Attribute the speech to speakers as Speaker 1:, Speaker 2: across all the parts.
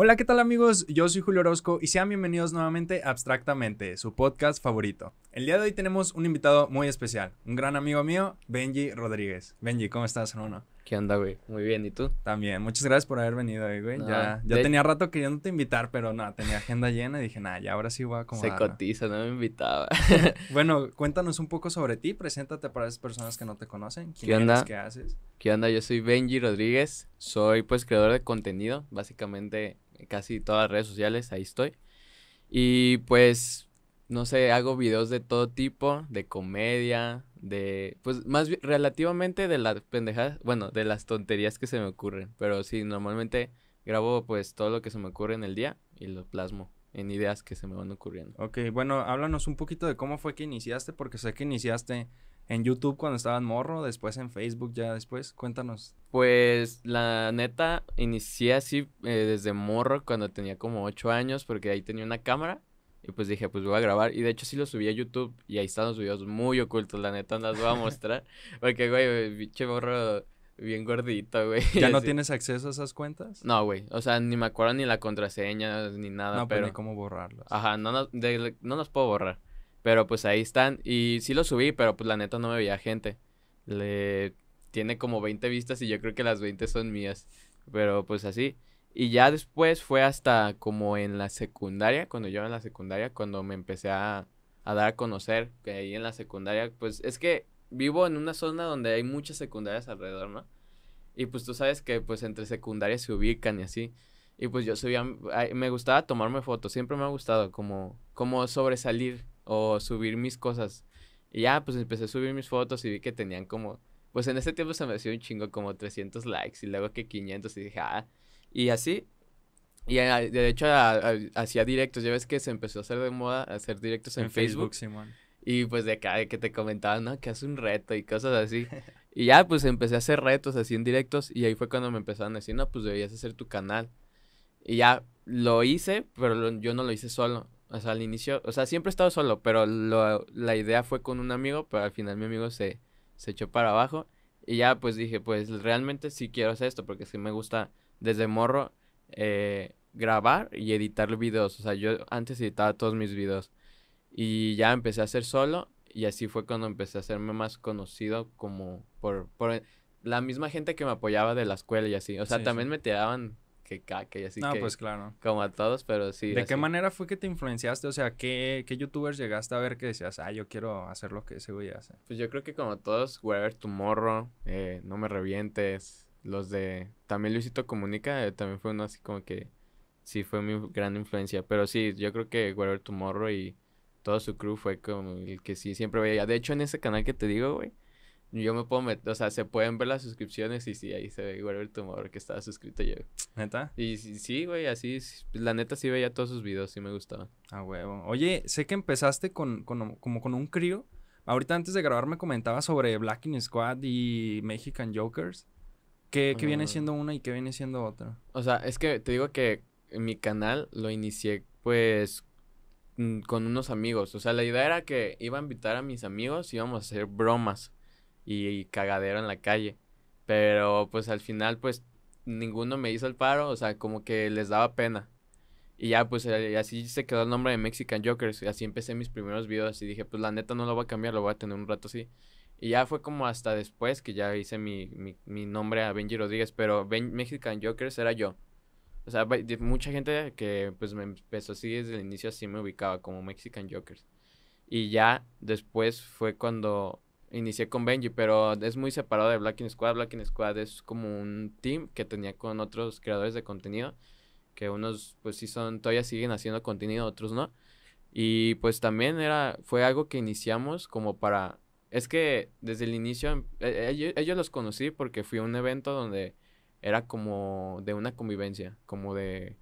Speaker 1: Hola, ¿qué tal amigos? Yo soy Julio Orozco y sean bienvenidos nuevamente a Abstractamente, su podcast favorito. El día de hoy tenemos un invitado muy especial, un gran amigo mío, Benji Rodríguez. Benji, ¿cómo estás, hermano? ¿Qué onda, güey? Muy bien, ¿y tú? También, muchas gracias por haber venido hoy, eh, güey. ya ya tenía rato queriéndote invitar, pero no, tenía agenda llena y dije, nah, ya ahora sí voy a acomodar. Se cotiza, no me invitaba. bueno, cuéntanos un poco sobre ti, preséntate para esas personas que no te conocen. ¿Quién ¿Qué onda? ¿Qué haces?
Speaker 2: ¿Qué onda? Yo soy Benji Rodríguez, soy pues creador de contenido, básicamente casi todas las redes sociales, ahí estoy. Y pues, no sé, hago videos de todo tipo, de comedia, de, pues más relativamente de las pendejadas, bueno, de las tonterías que se me ocurren, pero sí, normalmente grabo pues todo lo que se me ocurre en el día y lo plasmo en ideas que se me van ocurriendo.
Speaker 1: Ok, bueno, háblanos un poquito de cómo fue que iniciaste, porque sé que iniciaste en YouTube cuando en morro, después en Facebook ya después, cuéntanos.
Speaker 2: Pues la neta, inicié así eh, desde morro cuando tenía como 8 años, porque ahí tenía una cámara y pues dije, pues voy a grabar. Y de hecho sí lo subí a YouTube y ahí están los videos muy ocultos, la neta, no las voy a mostrar. porque, güey, pinche borro bien gordito, güey. ¿Ya no tienes
Speaker 1: acceso a esas cuentas?
Speaker 2: No, güey. O sea, ni me acuerdo ni la contraseña ni nada. No, pues, pero, cómo borrarlos Ajá, no, no, puedo borrar. Pero pues ahí están. Y sí lo subí, pero pues la neta no me veía gente. Le tiene como 20 vistas y yo creo que las 20 son mías. Pero pues así. Y ya después fue hasta como en la secundaria, cuando yo en la secundaria, cuando me empecé a, dar a conocer, que ahí en la secundaria, pues es que vivo en una zona donde hay muchas secundarias alrededor, ¿no? Y pues tú sabes que pues entre secundarias se ubican y así. Y pues yo subía, me gustaba tomarme fotos, siempre me ha gustado como, como sobresalir o subir mis cosas. Y ya pues empecé a subir mis fotos y vi que tenían como, pues en ese tiempo se me hacía un chingo como 300 likes y luego que 500 y dije, ah, y así. Y ah, de hecho hacía directos. Ya ves que se empezó a hacer de moda hacer directos en, Facebook. Simón. Y pues de acá que te comentaban, ¿no? Que hace un reto y cosas así. y ya pues empecé a hacer retos así en directos. Y ahí fue cuando me empezaron a decir, no, pues deberías hacer tu canal. Y ya lo hice, pero yo no lo hice solo. O sea, al inicio, o sea, siempre he estado solo, pero lo, la idea fue con un amigo, pero al final mi amigo se, se echó para abajo. Y ya pues dije, pues realmente sí quiero hacer esto porque sí me gusta desde morro eh, grabar y editar videos. O sea, yo antes editaba todos mis videos. Y ya empecé a hacer solo. Y así fue cuando empecé a hacerme más conocido como por, por la misma gente que me apoyaba de la escuela y así. O sea, también me tiraban que caca y así. No, pues claro. Como a todos, pero sí. ¿De qué
Speaker 1: manera fue que te influenciaste? O sea, ¿qué, ¿qué, youtubers llegaste a ver que decías, ah, yo quiero hacer lo que ese güey hace?
Speaker 2: Pues yo creo que como todos, Wherever tu morro. Eh, no Me Revientes, los de también Luisito Comunica, eh, también fue uno así como que sí fue mi gran influencia, pero sí, yo creo que Whatever Tomorrow y todo su crew fue como el que sí siempre veía. De hecho, en ese canal que te digo, güey, yo me puedo meter, o sea, se pueden ver las suscripciones y sí, ahí se ve Whatever Tomorrow que estaba suscrito yo. ¿Neta? Y sí, güey, así, pues, la neta sí veía todos sus videos, sí me gustaba. Ah,
Speaker 1: huevo. Oye, sé que empezaste con, como con un crío. Ahorita antes de grabar me comentaba sobre Blacking Squad y Mexican
Speaker 2: Jokers. ¿Qué, viene
Speaker 1: siendo una y qué viene siendo otra?
Speaker 2: O sea, es que te digo que mi canal lo inicié pues mm, con unos amigos. O sea, la idea era que iba a invitar a mis amigos y íbamos a hacer bromas y, cagadero en la calle. Pero pues al final pues ninguno me hizo el paro, o sea, como que les daba pena. Y ya pues eh, así se quedó el nombre de Mexican Jokers. Y así empecé mis primeros videos y dije, pues la neta no lo voy a cambiar, lo voy a tener un rato así. Y ya fue como hasta después que ya hice mi, nombre a Benji Rodríguez, pero ben, Mexican Jokers era yo. O sea, mucha gente que pues me empezó así desde el inicio así me ubicaba como Mexican Jokers. Y ya después fue cuando inicié con Benji, pero es muy separado de Black in Squad. Black in Squad es como un team que tenía con otros creadores de contenido, que unos pues sí son, todavía siguen haciendo contenido, otros no. Y pues también era, fue algo que iniciamos como para es que desde el inicio, em, e, e, ellos, los conocí porque fui a un evento donde era como de una convivencia, como de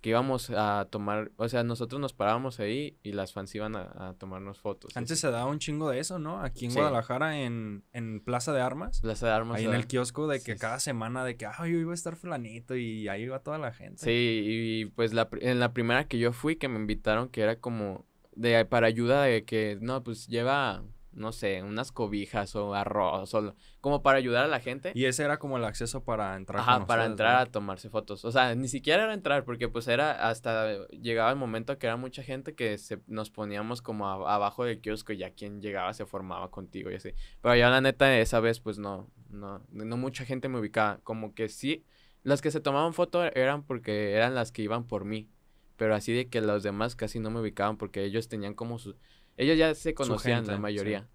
Speaker 2: que íbamos a tomar, o sea, nosotros nos parábamos ahí y las fans iban a, tomarnos fotos. Antes se
Speaker 1: daba un chingo de eso, ¿no? Aquí en Guadalajara, en, en, Plaza de Armas.
Speaker 2: Plaza de Armas. Ahí en el
Speaker 1: kiosco de que cada semana de que, ah, yo iba a estar fulanito y ahí iba toda la gente. Sí,
Speaker 2: y pues la, en la primera que yo fui que me invitaron, que era como de para ayuda de que, no, pues lleva no sé, unas cobijas o arroz, o, como para ayudar a la gente. Y ese era como el acceso para entrar. Ajá, para entrar a tomarse fotos. O sea, ni siquiera era entrar, porque pues era hasta llegaba el momento que era mucha gente que se, nos poníamos como abajo del kiosco y ya quien llegaba se formaba contigo y así. Pero ya la neta, esa vez pues no, no, no mucha gente me ubicaba. Como que sí, las que se tomaban fotos eran porque eran las que iban por mí. Pero así de que los demás casi no me ubicaban porque ellos tenían como sus ellos ya se conocían la mayoría.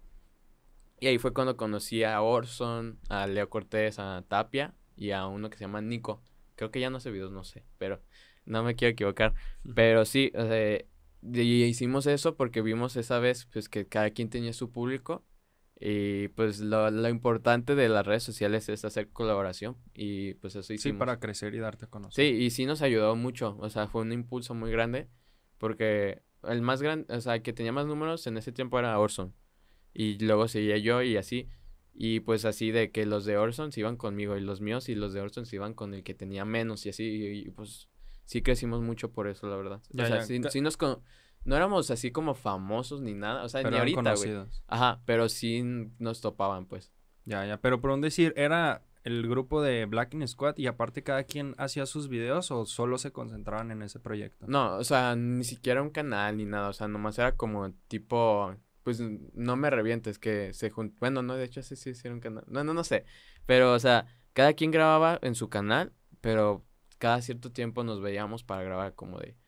Speaker 2: Y ahí fue cuando conocí a Orson, a Leo Cortés, a Tapia y a uno que se llama Nico. Creo que ya no hace videos, no sé, pero no me quiero equivocar. Pero sí, o hicimos eso porque vimos esa vez pues que cada quien tenía su público y pues lo, lo, importante de las redes sociales es hacer colaboración y pues eso hicimos. Sí, para crecer y darte a conocer. Sí, y sí nos ayudó mucho, o sea, fue un impulso muy grande porque el más grande, o sea, que tenía más números en ese tiempo era Orson. Y luego seguía yo y así. Y pues así de que los de Orson se iban conmigo y los míos y los de Orson se iban con el que tenía menos y así. Y, pues sí crecimos mucho por eso, la verdad. o sea, sí, nos no éramos así como famosos ni nada, o sea, ni ahorita, Ajá, pero sí nos topaban, pues. Ya, ya, pero por un decir,
Speaker 1: era el grupo de Black in Squad y aparte cada quien hacía sus videos o solo se concentraban
Speaker 2: en ese proyecto? No, o sea, ni siquiera un canal ni nada, o sea, nomás era como tipo, pues no me revientes que se juntó, bueno, no, de hecho sí sí hicieron sí, canal. No, no, no sé, pero o sea, cada quien grababa en su canal, pero cada cierto tiempo nos veíamos para grabar como de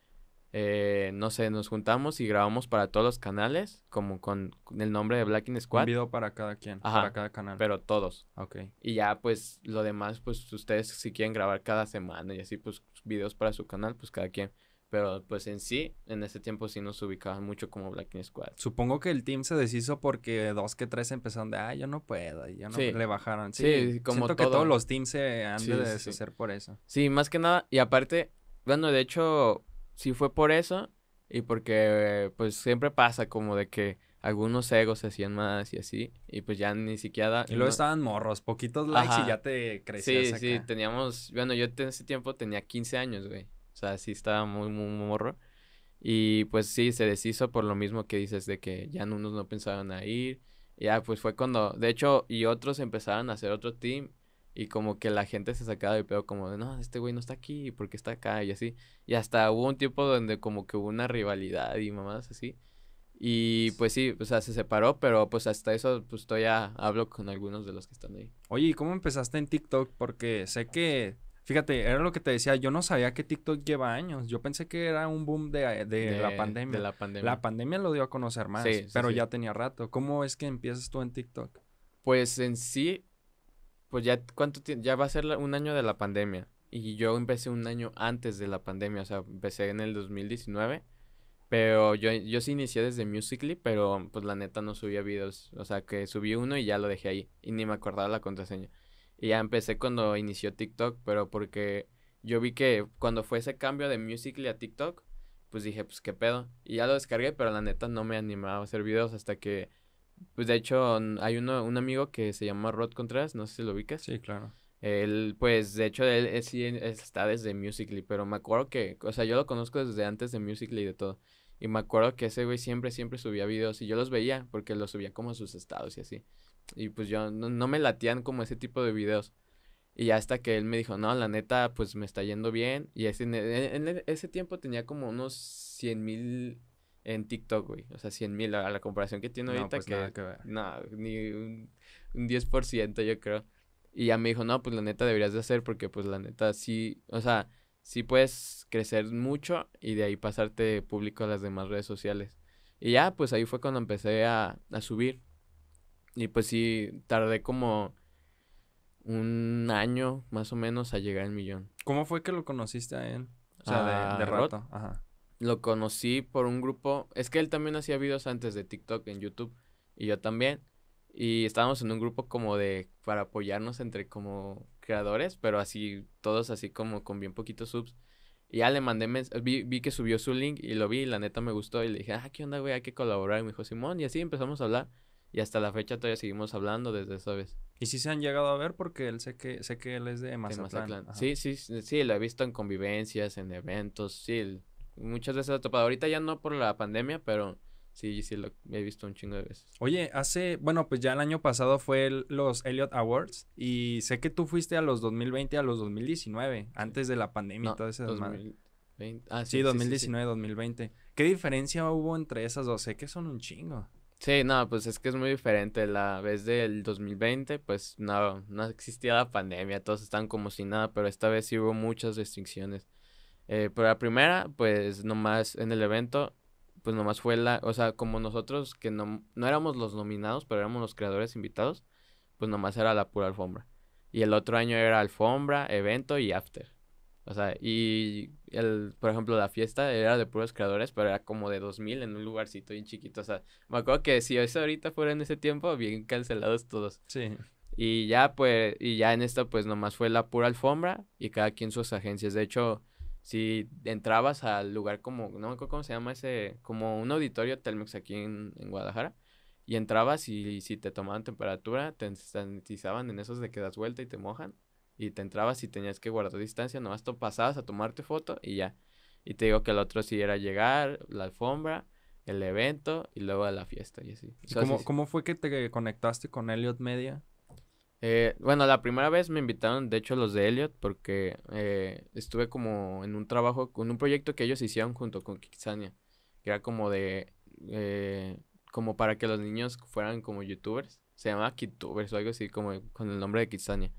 Speaker 2: eh, no sé, nos juntamos y grabamos para todos los canales, como con el nombre de Black in Squad. Un video para cada quien, para cada canal. Pero todos. Ok. Y ya, pues, lo demás, pues, ustedes si quieren grabar cada semana y así, pues, videos para su canal, pues, cada quien. Pero, pues, en sí, en ese tiempo sí nos ubicaban mucho como Black in Squad.
Speaker 1: Supongo que el team se deshizo porque dos que tres empezaron de, ah, yo no puedo, y ya no le bajaron. Sí, sí como que todos los teams se han de deshacer por eso.
Speaker 2: Sí, más que nada, y aparte, bueno, de hecho Sí fue por eso y porque pues siempre pasa como de que algunos egos se hacían más y así y pues ya ni siquiera... Y luego estaban morros, poquitos likes y ya te crecías Sí, sí, teníamos, bueno, yo en ese tiempo tenía 15 años, güey. O sea, sí estaba muy, muy morro. Y pues sí, se deshizo por lo mismo que dices de que ya unos no pensaban a ir. Ya, pues fue cuando, de hecho, y otros empezaron a hacer otro team y como que la gente se sacaba de pedo como de, no, este güey no está aquí, porque está acá? Y así. Y hasta hubo un tiempo donde como que hubo una rivalidad y mamadas así. Y pues sí, o sea, se separó, pero pues hasta eso, pues todavía hablo con algunos de los que están ahí. Oye, ¿y cómo
Speaker 1: empezaste en TikTok? Porque sé que, fíjate, era lo que te decía, yo no sabía que TikTok lleva años. Yo pensé que era un boom de, la pandemia. De la pandemia. La pandemia lo dio a conocer más, pero ya tenía rato. ¿Cómo es que empiezas tú en TikTok?
Speaker 2: Pues en sí, pues ya cuánto ya va a ser un año de la pandemia. Y yo empecé un año antes de la pandemia, o sea, empecé en el 2019. Pero yo, yo sí inicié desde Musically, pero pues la neta no subía videos. O sea, que subí uno y ya lo dejé ahí. Y ni me acordaba la contraseña. Y ya empecé cuando inició TikTok, pero porque yo vi que cuando fue ese cambio de Musically a TikTok, pues dije, pues qué pedo. Y ya lo descargué, pero la neta no me animaba a hacer videos hasta que pues de hecho, hay uno, un amigo que se llama Rod Contreras, no sé si lo ubicas. Sí, claro. Él, pues, de hecho, él, sí está desde Musically, pero me acuerdo que, o sea, yo lo conozco desde antes de Musically y de todo. Y me acuerdo que ese güey siempre, siempre subía videos y yo los veía porque los subía como a sus estados y así. Y pues yo, no, me latían como ese tipo de videos. Y hasta que él me dijo, no, la neta, pues me está yendo bien. Y ese, en, e, ese tiempo tenía como unos 100 mil en TikTok, güey. O sea, 100 mil a la comparación que tiene ahorita, pues no, que, nada no, ni un, 10%, yo creo. Y ya me dijo, no, pues la neta deberías de hacer porque pues la neta sí, o sea, sí puedes crecer mucho y de ahí pasarte público a las demás redes sociales. Y ya, pues ahí fue cuando empecé a, subir. Y pues sí, tardé como un año más o menos a llegar al millón.
Speaker 1: ¿Cómo fue que lo conociste a él? O sea, de, rato. Ajá
Speaker 2: lo conocí por un grupo. Es que él también hacía videos antes de TikTok en YouTube y yo también. Y estábamos en un grupo como de para apoyarnos entre como creadores, pero así, todos así como con bien poquitos subs. Y ya le mandé, vi, vi que subió su link y lo vi y la neta me gustó y le dije, ah, ¿qué onda, güey? Hay que colaborar. Y me dijo, Simón, y así empezamos a hablar. Y hasta la fecha todavía seguimos hablando desde esa vez. ¿Y si se han llegado a ver?
Speaker 1: Porque él sé que, sé que él es de De Mazatlán.
Speaker 2: Sí, sí, sí, lo he visto en convivencias, en eventos, sí, Muchas veces topado. Ahorita ya no por la pandemia, pero sí, sí lo he visto un chingo de veces.
Speaker 1: Oye, hace, bueno, pues ya el año pasado fue los Elliot Awards y sé que tú fuiste a los 2020, a los 2019, antes de la pandemia y todo ese 2020.
Speaker 2: Ah, sí, 2019,
Speaker 1: 2020. ¿Qué diferencia hubo entre esas dos? Sé que son un chingo.
Speaker 2: Sí, no, pues es que es muy diferente. La vez del 2020, pues no, no existía la pandemia, todos estaban como si nada, pero esta vez sí hubo muchas restricciones. Eh, pero la primera, pues nomás en el evento, pues nomás fue la, o sea, como nosotros que no, no éramos los nominados, pero éramos los creadores invitados, pues nomás era la pura alfombra. Y el otro año era alfombra, evento y after. O sea, y el, por ejemplo, la fiesta era de puros creadores, pero era como de 2000 en un lugarcito bien chiquito. O sea, me acuerdo que si eso ahorita fuera en ese tiempo, bien cancelados todos. Sí. Y ya, pues, y ya en esta pues nomás fue la pura alfombra y cada quien sus agencias. De hecho, si entrabas al lugar como, no me acuerdo cómo se llama ese, como un auditorio Telmex aquí en, Guadalajara, y entrabas y, si te tomaban temperatura, te sanitizaban en esos de que das vuelta y te mojan, y te entrabas y tenías que guardar distancia, nomás tú pasabas a tomarte foto y ya. Y te digo que el otro sí era llegar, la alfombra, el evento y luego la fiesta y así. cómo, así.
Speaker 1: cómo, fue que te conectaste con Elliot Media?
Speaker 2: Eh, bueno, la primera vez me invitaron, de hecho, los de Elliot, porque eh, estuve como en un trabajo, con un proyecto que ellos hicieron junto con Kitsania, que era como de, eh, como para que los niños fueran como youtubers, se llamaba Kitubers o algo así, como con el nombre de Kitsania.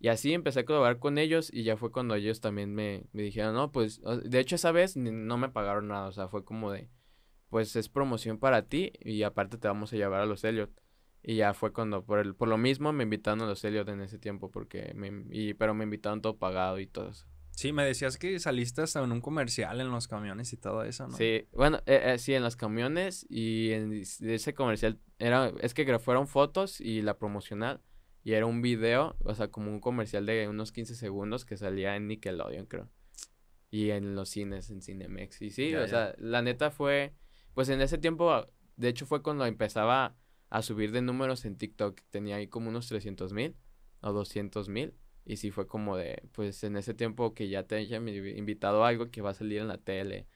Speaker 2: Y así empecé a colaborar con ellos y ya fue cuando ellos también me dijeron, no, pues, de hecho esa vez no me pagaron nada, o sea, fue como de, pues es promoción para ti y aparte te vamos a llevar a los Elliot. Y ya fue cuando, por, el, por lo mismo, me invitaron a los Elliot en ese tiempo, porque me, y, pero me invitaron todo pagado y todo eso. Sí, me decías que saliste hasta en un
Speaker 1: comercial en los camiones y todo eso,
Speaker 2: ¿no? Sí, bueno, eh, eh sí, en los camiones y en ese comercial era, es que fueron fotos y la promocional y era un video, o sea, como un comercial de unos 15 segundos que salía en Nickelodeon, creo. Y en los cines, en Cinemex. Y sí, o sea, la neta fue, pues en ese tiempo, de hecho fue cuando empezaba a subir de números en TikTok. Tenía ahí como unos 300 mil o 200 mil. Y sí fue como de, pues en ese tiempo que ya te mi invitado a algo que va a salir en la tele.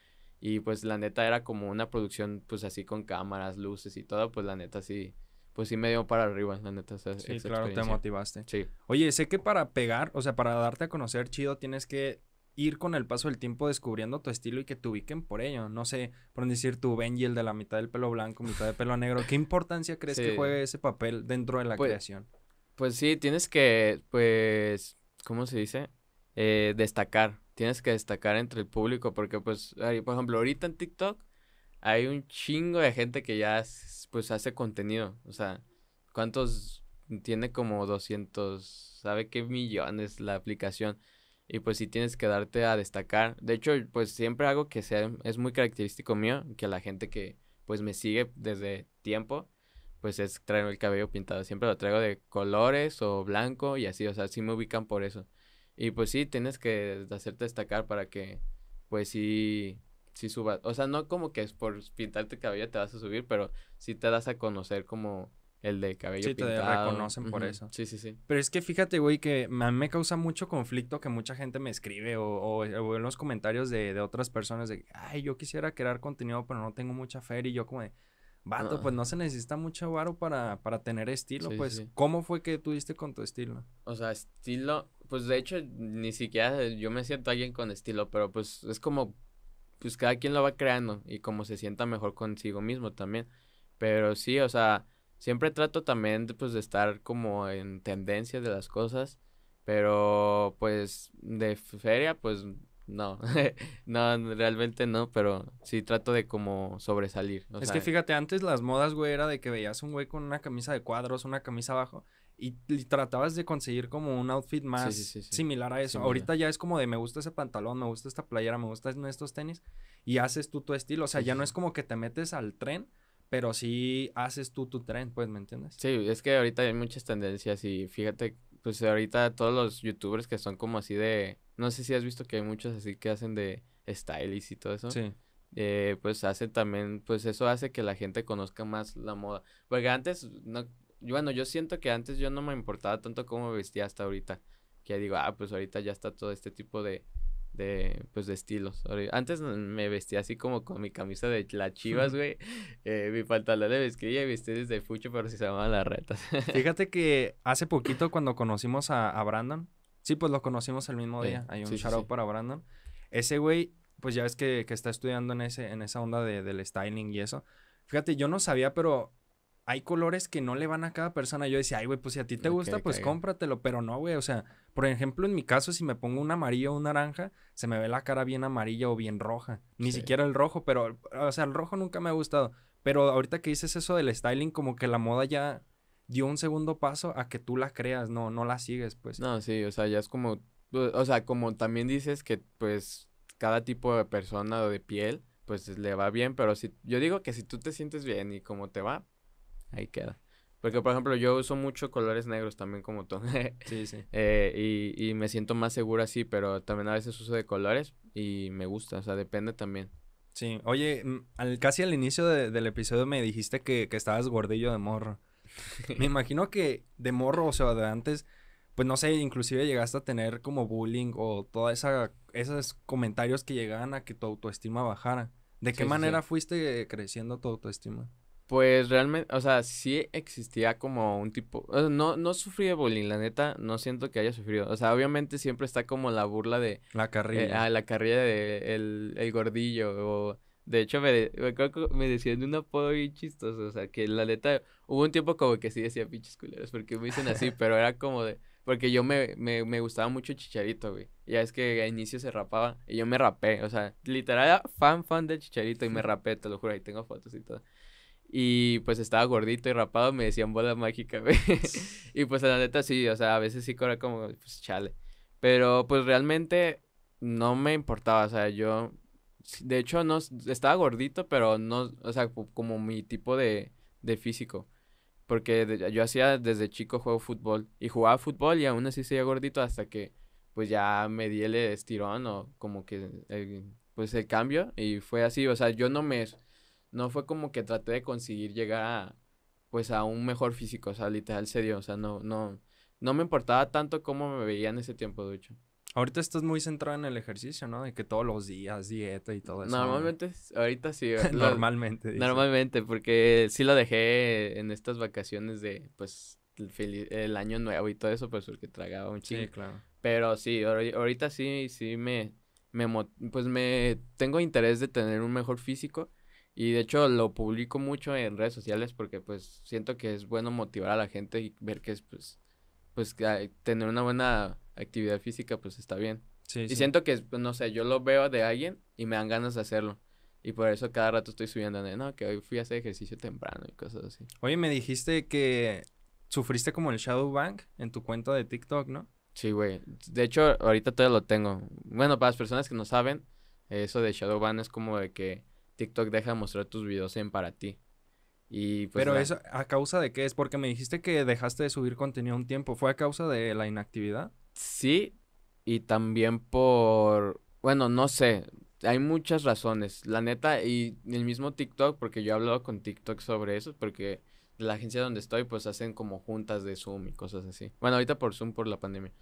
Speaker 2: Y pues la neta era como una producción pues así con cámaras, luces y todo. Pues la neta sí, pues sí me dio para arriba, la neta. Esa, sí, claro, te motivaste. Sí. Oye, sé que para pegar,
Speaker 1: o sea, para darte a conocer chido, tienes que ir con el paso del tiempo descubriendo tu estilo y que te ubiquen por ello. No sé, por decir tu Benji, el de la mitad del pelo blanco, mitad de pelo negro, ¿qué importancia crees que juegue ese papel dentro de la pues, creación?
Speaker 2: Pues sí, tienes que, pues, ¿cómo se dice? Eh, destacar. Tienes que destacar entre el público porque, pues, por ejemplo, ahorita en TikTok hay un chingo de gente que ya, pues, hace contenido. O sea, ¿cuántos? Tiene como 200, ¿sabe qué millones la aplicación? y pues sí tienes que darte a destacar. De hecho, pues siempre hago que sea, es muy característico mío, que la gente que pues me sigue desde tiempo, pues es traigo el cabello pintado. Siempre lo traigo de colores o blanco y así, o sea, sí me ubican por eso. Y pues sí, tienes que hacerte destacar para que pues sí, sí subas. O sea, no como que es por pintarte el cabello te vas a subir, pero sí te das a conocer como el de cabello sí, te reconocen por eso. Sí,
Speaker 1: sí, sí. Pero es que fíjate, güey, que a mí me causa mucho conflicto que mucha gente me escribe o, en los comentarios de, otras personas de, ay, yo quisiera crear contenido, pero no tengo mucha fe, Y yo como de, vato, pues no se necesita mucho varo para, tener estilo. pues, ¿cómo fue que tuviste con tu estilo?
Speaker 2: O sea, estilo, pues de hecho, ni siquiera yo me siento alguien con estilo, pero pues es como, pues cada quien lo va creando y como se sienta mejor consigo mismo también. Pero sí, o sea Siempre trato también de, pues, de estar como en tendencia de las cosas, pero pues de feria, pues no, no, realmente no, pero sí trato de como sobresalir. es que
Speaker 1: fíjate, antes las modas, güey, era de que veías un güey con una camisa de cuadros, una camisa abajo, y, tratabas de conseguir como un outfit más similar a eso. Ahorita ya es como de me gusta ese pantalón, me gusta esta playera, me gustan estos tenis, y haces tú tu estilo. O sea, ya no es como que te metes al tren, pero sí haces tú tu tren, pues, ¿me entiendes?
Speaker 2: Sí, es que ahorita hay muchas tendencias y fíjate, pues ahorita todos los youtubers que son como así de, no sé si has visto que hay muchos así que hacen de stylist y todo eso. Sí. Eh, pues hacen también, pues eso hace que la gente conozca más la moda. Porque antes, no, bueno, yo siento que antes yo no me importaba tanto cómo vestía hasta ahorita. Que digo, ah, pues ahorita ya está todo este tipo de, de, pues, de estilos. Antes me vestía así como con mi camisa de las chivas, güey. Eh, mi pantalón de mezclilla y vestí desde fucho, pero si se llamaban las retas. Fíjate
Speaker 1: que hace poquito cuando conocimos a, Brandon, sí, pues lo conocimos el mismo día. Hay un para Brandon. Ese güey, pues ya ves que, está estudiando en, ese, en esa onda de, del styling y eso. Fíjate, yo no sabía, pero hay colores que no le van a cada persona. Yo decía, ay, güey, pues si a ti te gusta, pues cómpratelo. Pero no, güey, o sea, por ejemplo, en mi caso, si me pongo un amarillo o un naranja, se me ve la cara bien amarilla o bien roja. Ni siquiera el rojo, pero, o sea, el rojo nunca me ha gustado. Pero ahorita que dices eso del styling, como que la moda ya dio un segundo paso a que tú la creas, no, no la sigues,
Speaker 2: pues. No, sí, o sea, ya es como, pues, o sea, como también dices que, pues, cada tipo de persona o de piel, pues, le va bien, pero si, yo digo que si tú te sientes bien y como te va, ahí queda. Porque, por ejemplo, yo uso mucho colores negros también como tú. sí, sí. Eh, y, me siento más segura así, pero también a veces uso de colores y me gusta, o sea, depende también. Sí, oye, mm, al, casi al inicio del episodio me dijiste que,
Speaker 1: estabas gordillo de morro. me imagino que de morro, o sea, de antes, pues no sé, inclusive llegaste a tener como bullying o toda esa esos comentarios que llegaban a que tu autoestima bajara. ¿De qué manera fuiste creciendo tu autoestima?
Speaker 2: Pues realmente, o sea, sí existía como un tipo, no, no sufrí de bullying, la neta, no siento que haya sufrido, o sea, obviamente siempre está como la burla de... La eh, carrilla. Ah, la carrilla de el, gordillo, o... De hecho, me, me, decían de un apodo bien chistoso, o sea, que la neta, hubo un tiempo como que sí decía pinches culeros, porque me dicen así, pero era como de... Porque yo me, me, me gustaba mucho Chicharito, güey. Ya es que a inicio se rapaba y yo me rapé. O sea, literal, fan, fan del Chicharito y me rapé, te lo juro, ahí tengo fotos y todo. Y pues estaba gordito y rapado, me decían bola mágica, y pues la neta sí, o sea, a veces sí era como, pues chale. Pero pues realmente no me importaba, o sea, yo, de hecho, no, estaba gordito, pero no, o sea, como mi tipo de, físico. Porque yo hacía desde chico juego fútbol y jugaba fútbol y aún así seguía gordito hasta que pues ya me di el estirón o como que eh, pues el cambio y fue así, o sea, yo no me no fue como que traté de conseguir llegar a, pues, a un mejor físico, o sea, literal serio. o sea, no, no, no me importaba tanto cómo me veía en ese tiempo, Ducho. Ahorita estás muy centrado en el ejercicio, ¿no? De que todos los días, dieta y todo eso. Normalmente, ahorita sí. normalmente. Normalmente, porque sí lo dejé en estas vacaciones de, pues, el, el, año nuevo y todo eso, pues, porque tragaba un chingo. Sí, claro. Pero sí, ahorita sí, sí me, me, pues, me, tengo interés de tener un mejor físico y de hecho lo publico mucho en redes sociales porque pues siento que es bueno motivar a la gente y ver que es pues, pues tener una buena actividad física pues está bien. y siento que, pues, no sé, yo lo veo de alguien y me dan ganas de hacerlo. Y por eso cada rato estoy subiendo, no, que hoy fui a hacer ejercicio temprano y cosas así.
Speaker 1: Oye, me dijiste que sufriste como el shadow bank en tu cuenta de TikTok, ¿no?
Speaker 2: Sí, güey. De hecho, ahorita todavía lo tengo. Bueno, para las personas que no saben, eso de shadow bank es como de que TikTok deja de mostrar tus videos en para ti. Y pues Pero eso,
Speaker 1: ¿a causa de qué es? Porque me dijiste que dejaste de subir contenido un tiempo. ¿Fue a causa de la
Speaker 2: inactividad? Sí, y también por... Bueno, no sé, hay muchas razones. La neta, y el mismo TikTok, porque yo he hablado con TikTok sobre eso, porque la agencia donde estoy, pues hacen como juntas de Zoom y cosas así. Bueno, ahorita por Zoom, por la pandemia.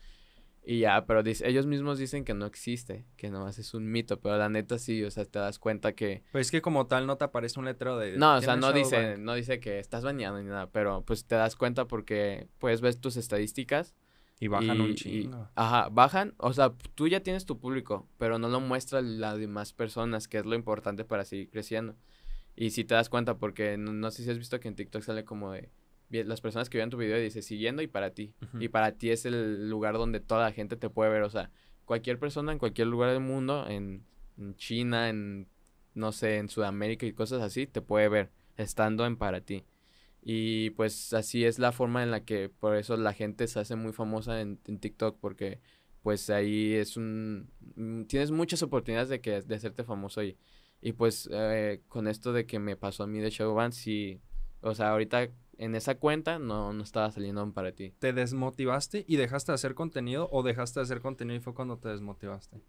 Speaker 2: Y ya, pero dice, ellos mismos dicen que no existe, que nomás es un mito, pero la neta sí, o sea, te das cuenta que...
Speaker 1: Pues es que como tal no te aparece un letrero de... No, o sea, no dice,
Speaker 2: no dice que estás bañando ni nada, pero pues te das cuenta porque puedes ver tus estadísticas. Y bajan un chingo. ajá, bajan, o sea, tú ya tienes tu público, pero no lo muestran las demás personas, que es lo importante para seguir creciendo. Y si te das cuenta, porque no sé si has visto que en TikTok sale como de las personas que vean tu video dice siguiendo y para ti. Y para ti es el lugar donde toda la gente te puede ver. O sea, cualquier persona en cualquier lugar del mundo, en, China, en no sé, en Sudamérica y cosas así, te puede ver estando en para ti. Y pues así es la forma en la que por eso la gente se hace muy famosa en, TikTok porque pues ahí es un... Mm, tienes muchas oportunidades de, que, de hacerte famoso y, y pues eh, con esto de que me pasó a mí de Shadowban, sí, o sea, ahorita en esa cuenta no, no estaba saliendo para ti. ¿Te desmotivaste y dejaste de
Speaker 1: hacer contenido o dejaste de hacer contenido y fue cuando te desmotivaste?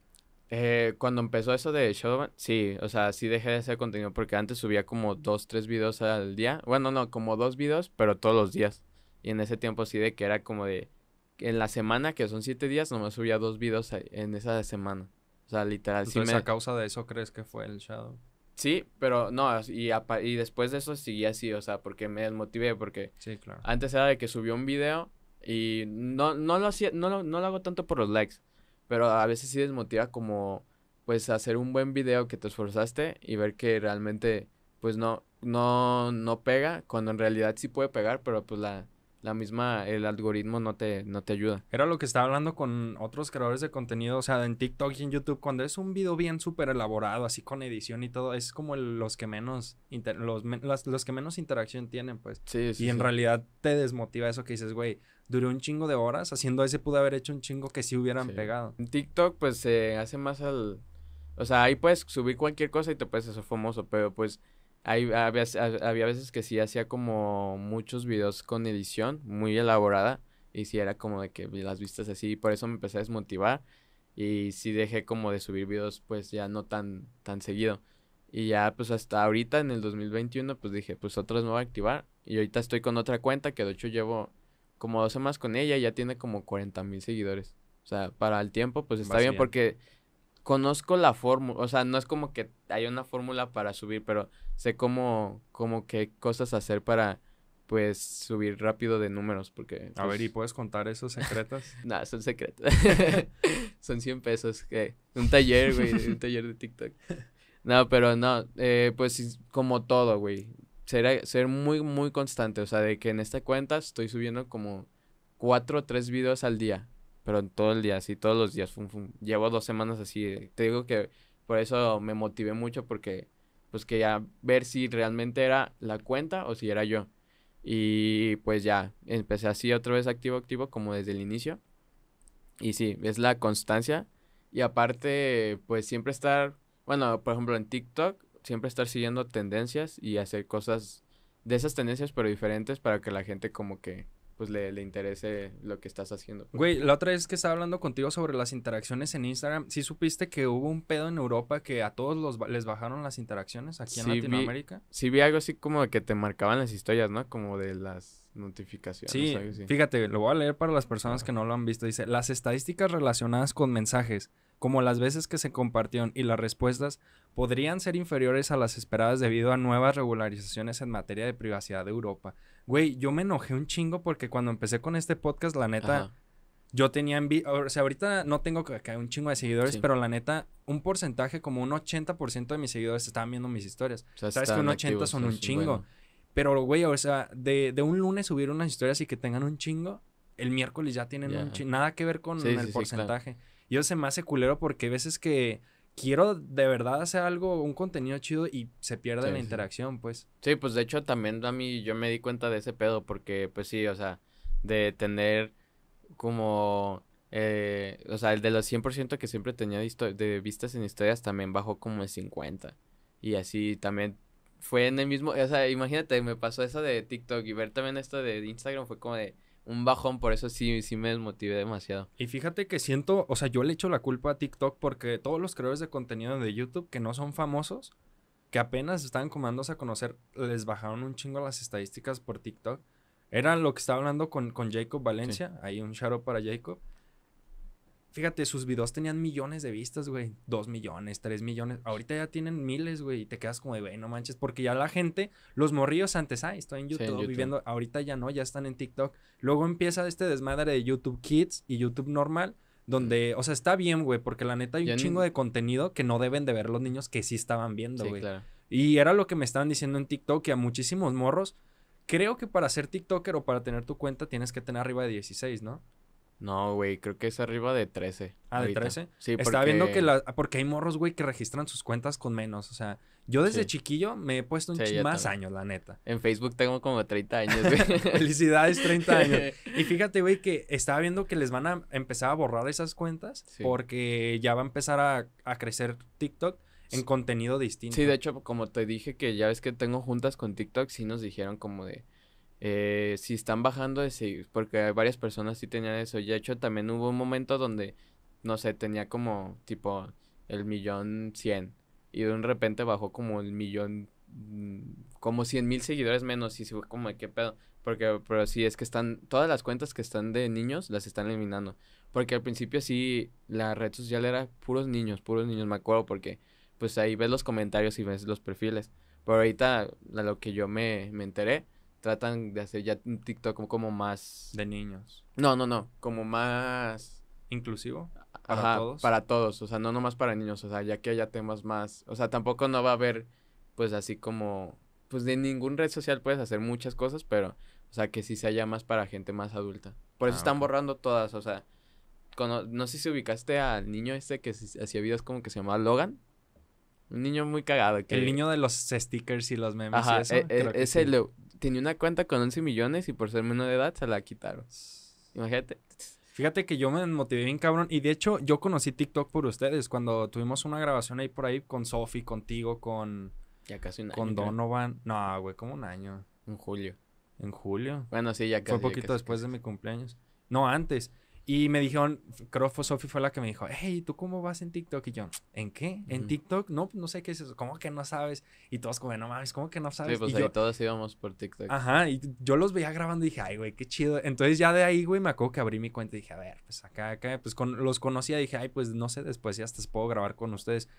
Speaker 2: Eh, cuando empezó eso de Shadowban, sí, o sea, sí dejé de hacer contenido porque antes subía como dos, tres videos al día. Bueno, no, como dos videos, pero todos los días. Y en ese tiempo sí de que era como de, en la semana, que son siete días, nomás subía dos videos en esa semana. O sea, literal. Entonces, sí a causa de eso crees que fue el Shadow? Sí, pero no, y, y después de eso seguí así, o sea, porque me desmotivé, porque antes era de que subió un video y no, no, lo hacía, no, no lo hago tanto por los likes, pero a veces sí desmotiva como, pues, hacer un buen video que te esforzaste y ver que realmente, pues, no, no, no pega, cuando en realidad sí puede pegar, pero pues la, la misma, el algoritmo no te, no te ayuda. Era
Speaker 1: lo que estaba hablando con otros creadores de contenido, o sea, en TikTok y en YouTube, cuando es un video bien súper elaborado, así con edición y todo, es como los que menos, los, que menos interacción tienen, pues. Sí, sí Y en realidad te desmotiva eso que dices, güey, duró un chingo de horas, haciendo ese pude
Speaker 2: haber hecho un chingo que sí hubieran pegado. En TikTok, pues, se hace más al... O sea, ahí puedes subir cualquier cosa y te puedes hacer famoso, pero pues había, había, veces que sí hacía como muchos videos con edición muy elaborada y sí era como de que las vistas así, y por eso me empecé a desmotivar y sí dejé como de subir videos pues ya no tan, tan seguido. Y ya pues hasta ahorita en el 2021 pues dije pues otras no voy a activar y ahorita estoy con otra cuenta que de hecho llevo como dos semanas con ella y ya tiene como 40 mil seguidores. O sea, para el tiempo pues está bien porque conozco la fórmula, o sea, no es como que hay una fórmula para subir, pero sé cómo, como qué cosas hacer para, pues, subir rápido de números, porque... A ver, ¿y pues puedes contar esos secretos? no, son secretos. son 100 pesos, que un taller, güey, un taller de TikTok. No, pero no, eh, pues como todo, güey. Ser, ser muy, muy constante, o sea, de que en esta cuenta estoy subiendo como cuatro o tres videos al día. Pero en todo el día, así, todos los días. Fum, fum. Llevo dos semanas así. Eh, te digo que por eso me motivé mucho porque pues quería ver si realmente era la cuenta o si era yo. Y pues ya, empecé así otra vez activo, activo, como desde el inicio. Y sí, es la constancia. Y aparte, pues siempre estar, bueno, por ejemplo en TikTok, siempre estar siguiendo tendencias y hacer cosas de esas tendencias pero diferentes para que la gente como que pues le, interese lo que estás haciendo. Güey, la
Speaker 1: otra vez que estaba hablando contigo sobre las interacciones en Instagram, ¿sí supiste que hubo un pedo en Europa que a todos los, les bajaron las interacciones aquí en sí Latinoamérica? Vi,
Speaker 2: sí vi algo así como que te marcaban las historias, ¿no? Como de las notificaciones. Sí, sí, fíjate, lo voy a leer para las personas que no lo han visto.
Speaker 1: Dice, las estadísticas relacionadas con mensajes, como las veces que se compartieron y las respuestas, podrían ser inferiores a las esperadas debido a nuevas regularizaciones en materia de privacidad de Europa. Güey, yo me enojé un chingo porque cuando empecé con este podcast, la neta, yo tenía envidia. O sea, ahorita no tengo que acá un chingo de seguidores, pero la neta, un porcentaje, como un 80% de mis seguidores estaban viendo mis historias. O sea, Sabes que un 80 son un chingo. Pero, güey, o sea, de, un lunes subir unas historias y que tengan un chingo, el miércoles ya tienen un chingo. Nada que ver con el porcentaje. yo se me hace culero porque hay veces que quiero de verdad hacer algo, un contenido chido y se pierde la interacción, pues.
Speaker 2: Sí, pues de hecho también a mí yo me di cuenta de ese pedo porque, pues sí, o sea, de tener como... Eh, o sea, el de los 100% que siempre tenía de, vistas en historias también bajó como en 50. Y así también fue en el mismo... O sea, imagínate, me pasó eso de TikTok y ver también esto de Instagram fue como de un bajón, por eso sí, me desmotivé demasiado. Y fíjate
Speaker 1: que siento, o sea, yo le echo la culpa a TikTok porque todos los creadores de contenido de YouTube que no son famosos, que apenas estaban comandos a conocer, les bajaron un chingo las estadísticas por TikTok. Era lo que estaba hablando con, con Jacob Valencia, ahí un shout para Jacob, Fíjate, sus videos tenían millones de vistas, güey. Dos millones, tres millones. Ahorita ya tienen miles, güey. Y te quedas como de, güey, no manches. Porque ya la gente, los morrillos antes, ah, estoy en YouTube, viviendo. Ahorita ya no, ya están en TikTok. Luego empieza este desmadre de YouTube Kids y YouTube normal. Donde, mm. o sea, está bien, güey, porque la neta hay un chingo de contenido que no deben de ver los niños que sí estaban viendo, güey. Y era lo que me estaban diciendo en TikTok, que a muchísimos morros, creo que para ser TikToker o para tener tu cuenta tienes que tener arriba de 16, ¿no?
Speaker 2: No, güey, creo que es arriba de 13. ¿Ah, de 13? Sí, Estaba viendo que
Speaker 1: la... Porque hay morros, güey, que registran sus cuentas con menos. O sea, yo desde
Speaker 2: chiquillo me he puesto un más años, la neta. En Facebook tengo
Speaker 1: como 30 años, güey. Felicidades, 30 años. Y fíjate, güey, que estaba viendo que les van a empezar a borrar esas cuentas porque ya va a empezar a, a crecer TikTok en
Speaker 2: contenido distinto. Sí, de hecho, como te dije que ya ves que tengo juntas con TikTok, sí nos dijeron como de eh, si están bajando de seguidores, porque varias personas sí tenían eso. Y de hecho, también hubo un momento donde, no sé, tenía como tipo el millón cien. Y de un repente bajó como el millón, mm, como cien mil seguidores menos. Y se fue como, ¿qué pedo? Porque, pero sí, es que están, todas las cuentas que están de niños las están eliminando. Porque al principio sí, la red social era puros niños, puros niños, me acuerdo, porque pues ahí ves los comentarios y ves los perfiles. Pero ahorita, a lo que yo me enteré, tratan de hacer ya un TikTok como, más... De niños. No, no, no, como más... Inclusivo. Para todos. Para todos, o sea, no nomás para niños, o sea, ya que haya temas más, o sea, tampoco no va a haber, pues así como, pues de ningún red social puedes hacer muchas cosas, pero, o sea, que sí se haya más para gente más adulta. Por eso ah, están borrando todas, o sea, no sé si ubicaste al niño este que hacía videos como que se llamaba Logan. Un niño muy cagado. Que... El niño de los stickers y los memes y eso. E, e, ese tenía una cuenta con 11 millones y por ser menor de edad se la quitaron. Imagínate. Fíjate que yo
Speaker 1: me motivé bien cabrón y de hecho yo conocí TikTok por ustedes cuando tuvimos una grabación ahí por ahí con Sofi, contigo, con... Ya casi un Con Donovan. No, güey, como un año. En julio. En julio. Bueno, sí, ya casi. Fue poquito después de mi cumpleaños. No, antes. Y me dijeron, creo que Sofi fue la que me dijo, hey, ¿tú cómo vas en TikTok? Y yo, ¿en qué? ¿En TikTok? No, no sé qué es eso. ¿Cómo que no sabes? Y todos como, no mames, ¿cómo que no sabes? Sí, pues ahí
Speaker 2: todos íbamos por TikTok. Ajá,
Speaker 1: y yo los veía grabando y dije, ay, güey, qué chido. Entonces ya de ahí, güey, me acuerdo que abrí mi cuenta y dije, a ver, pues acá, acá, pues con, los conocía. Dije, ay, pues no sé, después ya hasta puedo grabar con ustedes.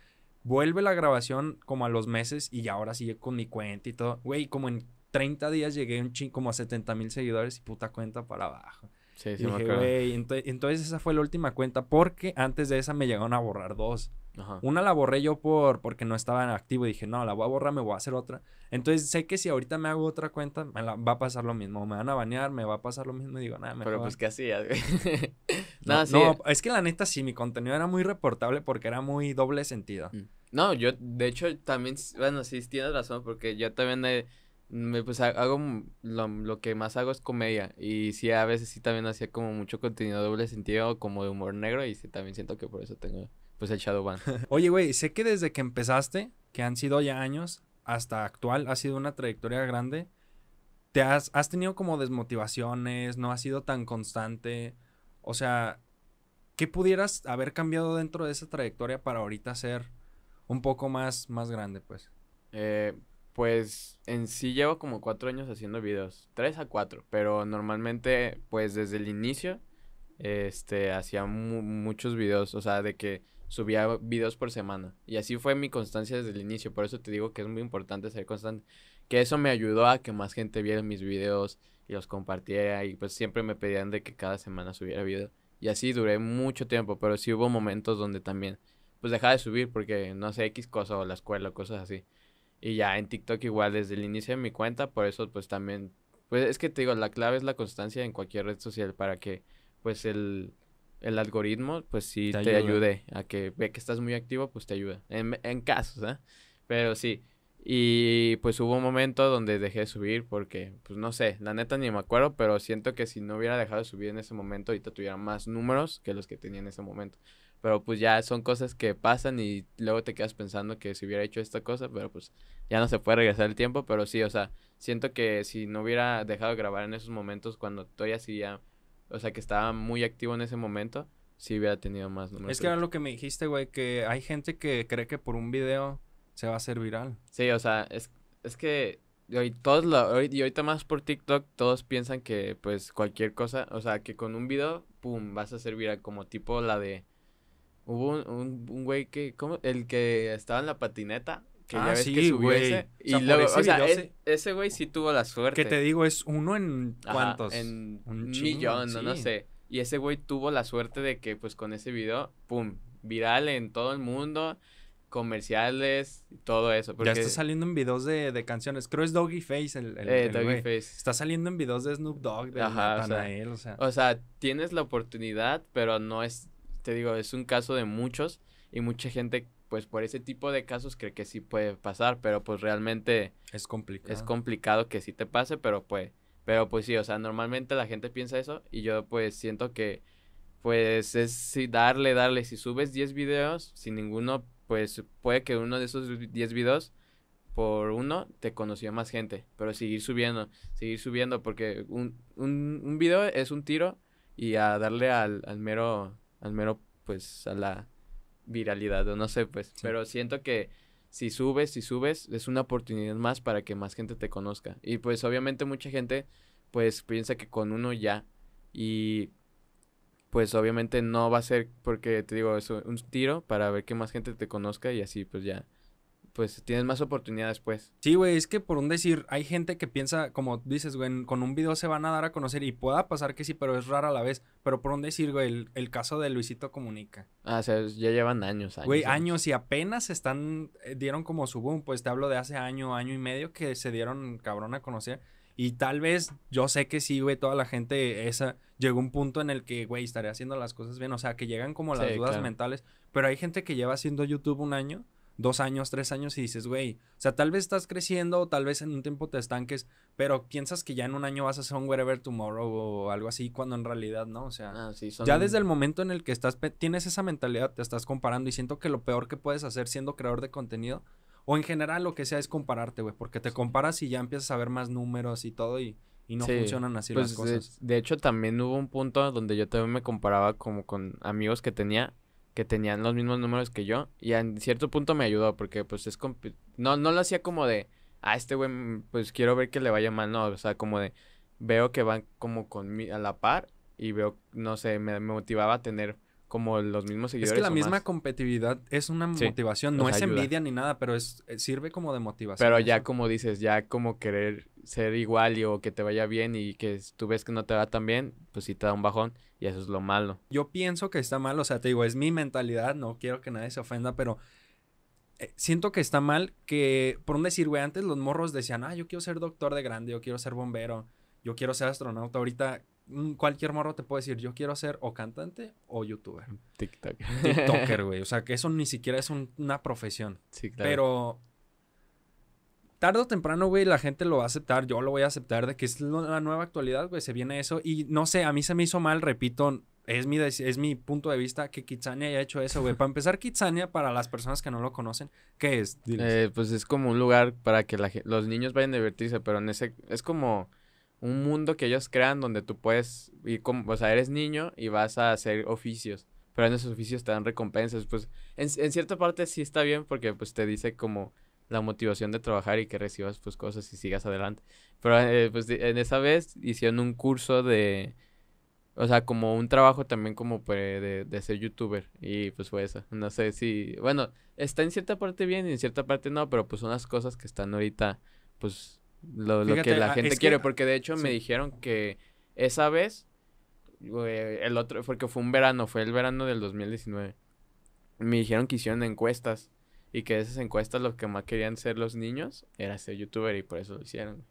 Speaker 1: Vuelve la grabación como a los meses y ya ahora sigue con mi cuenta y todo. Güey, como en 30 días llegué un ching como a 70 mil seguidores y puta cuenta para abajo. Sí, sí, dije, güey, entonces esa fue la última cuenta porque antes de esa me llegaron a borrar dos. Una la borré yo por porque no estaba en activo y dije, no, la voy a borrar, me voy a hacer otra. Entonces sé que si ahorita me hago otra cuenta, me va a pasar lo mismo. Me van a banear, me va a pasar lo mismo. Y digo, nada, Pero pues, ¿qué hacías, güey?
Speaker 2: no, no,
Speaker 1: es que la neta sí, mi contenido era muy reportable porque era muy doble sentido. Mm.
Speaker 2: No, yo, de hecho, también, bueno, sí tienes razón porque yo también. He me, pues hago lo, que más hago es comedia y sí a veces sí también hacía como mucho contenido doble sentido como de humor negro y sí también siento que por eso tengo pues el Ban.
Speaker 1: Oye güey, sé que desde que empezaste, que han sido ya años hasta actual, ha sido una trayectoria grande. ¿Te has, tenido como desmotivaciones? ¿No has sido tan constante? O sea, ¿qué pudieras haber cambiado dentro de esa trayectoria para ahorita ser un poco más, más grande, pues?
Speaker 2: Eh, pues en sí llevo como cuatro años haciendo videos, tres a cuatro, pero normalmente pues desde el inicio este, hacía muchos videos, o sea, de que subía videos por semana. Y así fue mi constancia desde el inicio, por eso te digo que es muy importante ser constante. Que eso me ayudó a que más gente viera mis videos y los compartiera y pues siempre me pedían de que cada semana subiera video. Y así duré mucho tiempo, pero sí hubo momentos donde también pues dejaba de subir porque no sé X cosa o la escuela o cosas así. Y ya en TikTok igual desde el inicio de mi cuenta, por eso pues también, pues es que te digo, la clave es la constancia en cualquier red social para que pues el, algoritmo pues sí te, ayude a que ve que estás muy activo, pues te ayuda. En, en casos, ¿eh? Pero sí. Y pues hubo un momento donde dejé de subir porque, pues no sé, la neta ni me acuerdo, pero siento que si no hubiera dejado de subir en ese momento, ahorita tuviera más números que los que tenía en ese momento. Pero pues ya son cosas que pasan y luego te quedas pensando que si hubiera hecho esta cosa, pero pues ya no se puede regresar el tiempo. Pero sí, o sea, siento que si no hubiera dejado de grabar en esos momentos cuando todavía ya... o sea, que estaba muy activo en ese momento, sí hubiera tenido más. números. es que era
Speaker 1: lo que me dijiste, güey, que hay gente que cree que por un video se va a hacer viral.
Speaker 2: Sí, o sea, es, es que hoy todos lo, y ahorita más por TikTok, todos piensan que pues cualquier cosa, o sea, que con un video, pum, vas a ser viral, como tipo la de Hubo un, güey que, ¿cómo? El que estaba en la patineta, que ya ah, ves que Y ese, güey sí tuvo la suerte. Que te
Speaker 1: digo, es uno en cuántos. en un no, sé.
Speaker 2: Y ese güey tuvo la suerte de que, pues, con ese video, pum, viral en todo el mundo, comerciales, todo eso. Ya está
Speaker 1: saliendo en videos de, canciones. Creo es Doggy Face el, el, eh, Doggy Face. Está saliendo en videos de Snoop Dogg, de Ajá, o sea.
Speaker 2: O sea, tienes la oportunidad, pero no es te digo, es un caso de muchos y mucha gente pues por ese tipo de casos cree que sí puede pasar, pero pues realmente es complicado. Es complicado que sí te pase, pero pues pero pues sí, o sea, normalmente la gente piensa eso y yo pues siento que pues es darle, darle, si subes 10 videos sin ninguno, pues puede que uno de esos 10 videos por uno te conoció más gente, pero seguir subiendo, seguir subiendo porque un, un, video es un tiro y a darle al, al mero al mero, pues, a la viralidad, o no sé, pues, pero siento que si subes, si subes, es una oportunidad más para que más gente te conozca. Y pues obviamente mucha gente, pues, piensa que con uno ya. Y pues obviamente no va a ser porque te digo, es un tiro para ver que más gente te conozca y así pues ya pues tienes más oportunidades, pues. Sí, güey, es que por un decir, hay gente que piensa, como dices,
Speaker 1: güey, con un video se van a dar a conocer y pueda pasar que sí, pero es rara a la vez. Pero por un decir, güey, el, caso de Luisito Comunica.
Speaker 2: Ah, o sea, ya llevan años, años. Güey,
Speaker 1: años, y apenas están, eh, dieron como su boom, pues te hablo de hace año, año y medio que se dieron cabrón a conocer. Y tal vez, yo sé que sí, güey, toda la gente esa, llegó un punto en el que, güey, estaré haciendo las cosas bien. O sea, que llegan como las dudas mentales. Pero hay gente que lleva haciendo YouTube un año dos años, tres años y dices, güey, o sea, tal vez estás creciendo, tal vez en un tiempo te estanques, pero piensas que ya en un año vas a hacer un Wherever Tomorrow o algo así, cuando en realidad no, o sea, ah, ya desde el momento en el que estás, tienes esa mentalidad, te estás comparando y siento que lo peor que puedes hacer siendo creador de contenido o en general lo que sea es compararte, güey, porque te comparas y ya empiezas a ver más números y todo y...
Speaker 2: y no funcionan así pues las cosas. De, de hecho, también hubo un punto donde yo también me comparaba como con amigos que tenía que tenían los mismos números que yo y en cierto punto me ayudó porque pues es no no lo hacía como de ah este güey mm, pues quiero ver que le vaya mal no o sea como de veo que van como con mi a la par y veo no sé me, me motivaba a tener como los mismos seguidores. Es que la misma
Speaker 1: competitividad es una motivación, no es envidia ni nada, pero es, eh, sirve como de motivación. Pero ya
Speaker 2: como dices, ya como querer ser igual y o que te vaya bien y que tú ves que no te va tan bien, pues sí te da un bajón y eso es lo malo. Yo pienso
Speaker 1: que está mal, o sea, te digo, es mi mentalidad, no quiero que nadie se ofenda, pero eh, siento que está mal que, por un decir, güey, antes los morros decían, ah, yo quiero ser doctor de grande, yo quiero ser bombero, yo quiero ser astronauta, ahorita Mm, cualquier morro te puede decir, yo quiero ser o cantante o youtuber. TikTok. TikToker, güey. O sea, que eso ni siquiera es una profesión. Sí, claro. Pero tarde o temprano, güey, la gente lo va a aceptar, yo lo voy a aceptar, de que es la nueva actualidad, güey, se viene eso. Y no sé, a mí se me hizo mal, repito, es mi, es mi punto de vista que Kitsania haya hecho eso, güey. Para empezar, Kitsania, para las personas que no lo conocen,
Speaker 2: ¿qué es? Eh, pues es como un lugar para que los niños vayan a divertirse, pero en ese, es como un mundo que ellos crean donde tú puedes, ir como, o sea, eres niño y vas a hacer oficios, pero en esos oficios te dan recompensas. Pues en, cierta parte sí está bien porque pues te dice como la motivación de trabajar y que recibas pues cosas y sigas adelante. Pero eh, pues en esa vez hicieron un curso de, o sea, como un trabajo también como pues, de, de, ser youtuber y pues fue eso. No sé si, bueno, está en cierta parte bien y en cierta parte no, pero pues son las cosas que están ahorita pues lo, que la ah, gente quiere, porque de hecho me dijeron que esa vez, el otro, porque fue un verano, fue el verano del 2019, me dijeron que hicieron encuestas y que esas encuestas lo que más querían ser los niños era ser youtuber y por eso lo hicieron.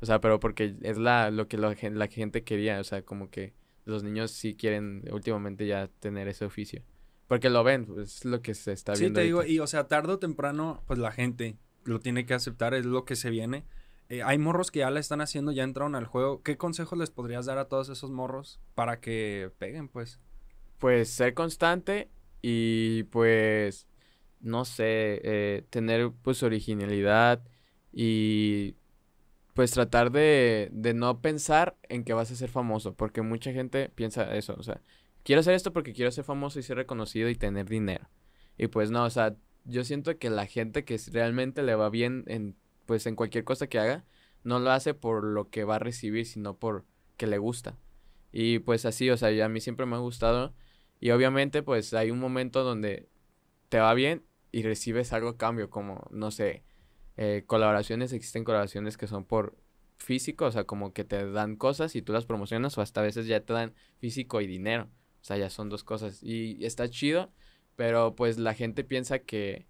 Speaker 2: O sea, pero porque es la, lo que la, gente quería, o sea, como que los niños sí quieren últimamente ya tener ese oficio. Porque lo ven, es lo que se está viendo. Sí, te digo, y
Speaker 1: o sea, tarde o temprano, pues la gente lo tiene que aceptar, es lo que se viene. Eh, hay morros que ya la están haciendo, ya entraron al juego. ¿Qué consejos les podrías dar a todos esos morros para que peguen, pues?
Speaker 2: Pues ser constante y pues, no sé, eh, tener pues originalidad y pues tratar de, de no pensar en que vas a ser famoso, porque mucha gente piensa eso, o sea, quiero hacer esto porque quiero ser famoso y ser reconocido y tener dinero. Y pues no, o sea, yo siento que la gente que realmente le va bien en pues en cualquier cosa que haga no lo hace por lo que va a recibir sino por que le gusta y pues así o sea a mí siempre me ha gustado y obviamente pues hay un momento donde te va bien y recibes algo a cambio como no sé eh, colaboraciones existen colaboraciones que son por físico o sea como que te dan cosas y tú las promocionas o hasta a veces ya te dan físico y dinero o sea ya son dos cosas y está chido pero pues la gente piensa que,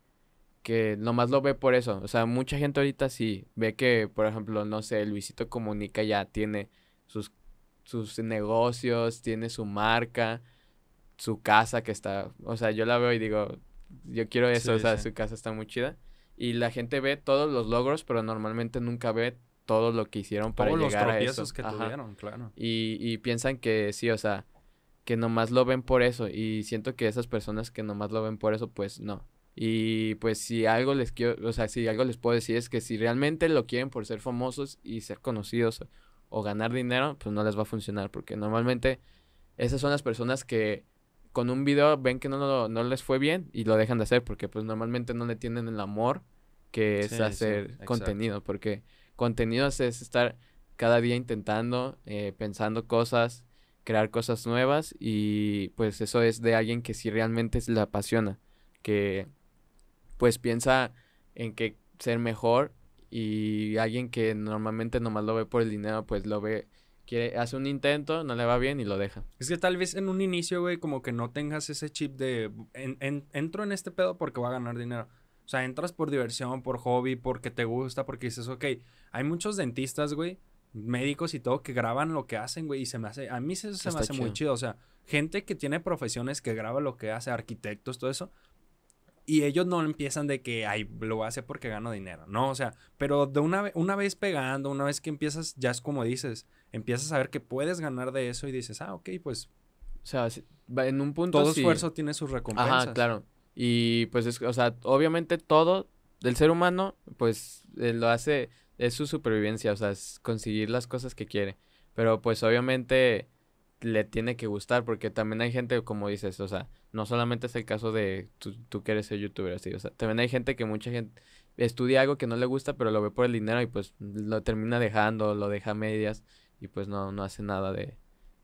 Speaker 2: que nomás lo ve por eso. O sea, mucha gente ahorita sí ve que, por ejemplo, no sé, Luisito Comunica ya tiene sus, sus negocios, tiene su marca, su casa que está. O sea, yo la veo y digo, yo quiero eso, o sea, su casa está muy chida. Y la gente ve todos los logros, pero normalmente nunca ve todo lo que hicieron para todos llegar los a eso. que tuvieron, claro. y piensan que sí, o sea, que nomás lo ven por eso y siento que esas personas que nomás lo ven por eso, pues no. Y pues si algo les quiero, o sea, si algo les puedo decir es que si realmente lo quieren por ser famosos y ser conocidos o ganar dinero, pues no les va a funcionar porque normalmente esas son las personas que con un video ven que no, no, no les fue bien y lo dejan de hacer porque pues normalmente no le tienen el amor que es hacer contenido porque contenido es estar cada día intentando, eh, pensando cosas, crear cosas nuevas y pues eso es de alguien que sí realmente la apasiona, que pues piensa en que ser mejor y alguien que normalmente nomás lo ve por el dinero, pues lo ve Quiere, hace un intento, no le va bien y lo deja. Es que tal vez en un inicio, güey,
Speaker 1: como que no tengas ese chip de entro en este pedo porque voy a ganar dinero. O sea, entras por diversión, por hobby, porque te gusta, porque dices, ok, hay muchos dentistas, güey, médicos y todo que graban lo que hacen, güey, y se me hace, a mí se, se me hace muy chido, o sea, gente que tiene profesiones que graba lo que hace, arquitectos, todo eso, y ellos no empiezan de que, ay, lo hace porque gano dinero, no, o sea, pero de una, vez, una vez pegando, una vez que empiezas, ya es como dices, empiezas a ver que puedes ganar de eso y dices, ah, ok, pues. O sea,
Speaker 2: en un punto. Todo esfuerzo tiene su recompensas. Ajá, claro. Y pues, es, o sea, obviamente todo del ser humano, pues eh, lo hace es su supervivencia, o sea, es conseguir las cosas que quiere. Pero pues obviamente le tiene que gustar, porque también hay gente, como dices, o sea, no solamente es el caso de tú, tú que ser youtuber, así, o sea, también hay gente que mucha gente estudia algo que no le gusta, pero lo ve por el dinero y pues lo termina dejando, lo deja a medias y pues no, no hace nada de,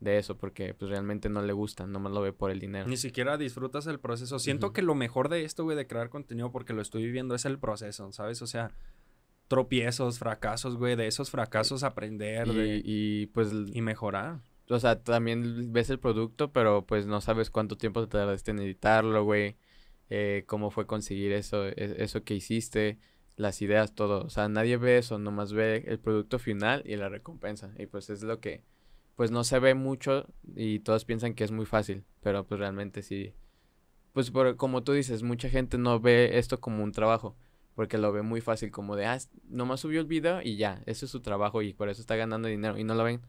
Speaker 2: eso porque pues realmente no le gusta, nomás lo ve por el dinero. Ni
Speaker 1: siquiera disfrutas el proceso. Siento
Speaker 2: que lo mejor de esto, güey, de crear contenido porque lo estoy viviendo
Speaker 1: es el proceso, ¿sabes? O sea, tropiezos, fracasos, güey, de esos fracasos aprender
Speaker 2: y, pues y mejorar. O sea, también ves el producto, pero pues no sabes cuánto tiempo te tardaste en editarlo, güey. Eh, cómo fue conseguir eso, e-, eso que hiciste, las ideas, todo. O sea, nadie ve eso, nomás ve el producto final y la recompensa. Y pues es lo que, pues no se ve mucho y todos piensan que es muy fácil, pero pues realmente sí. Pues como tú dices, mucha gente no ve esto como un trabajo porque lo ve muy fácil, como de, ah, nomás subió el video y ya, eso es su trabajo y por eso está ganando dinero y no lo ven.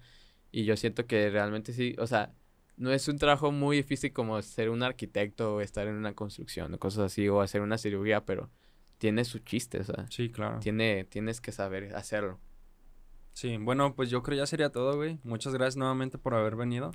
Speaker 2: Y yo siento que realmente sí, o sea, no es un trabajo muy difícil como ser un arquitecto o estar en una construcción o cosas así, o hacer una cirugía, pero tiene su chiste, o sea. Sí, claro. Tiene, tienes que saber hacerlo. Sí, bueno, pues
Speaker 1: yo creo ya sería todo, güey. Muchas gracias nuevamente por haber venido.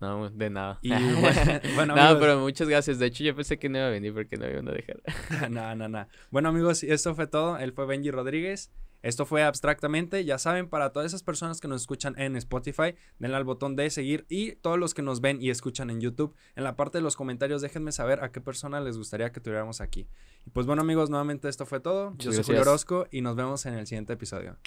Speaker 1: No, de nada. Y, bueno, no, pero
Speaker 2: muchas gracias. De
Speaker 1: hecho, yo pensé que no iba a venir porque no me iban a dejar. no, no, Bueno, amigos, esto fue todo. Él fue Benji Rodríguez. Esto fue abstractamente. Ya saben, para todas esas personas que nos escuchan en Spotify, denle al botón de seguir y todos los que nos ven y escuchan en YouTube, en la parte de los comentarios déjenme saber a qué persona les gustaría que tuviéramos aquí. Y pues bueno, amigos, nuevamente esto fue todo. Yo soy Julio Orozco y nos vemos en el siguiente episodio.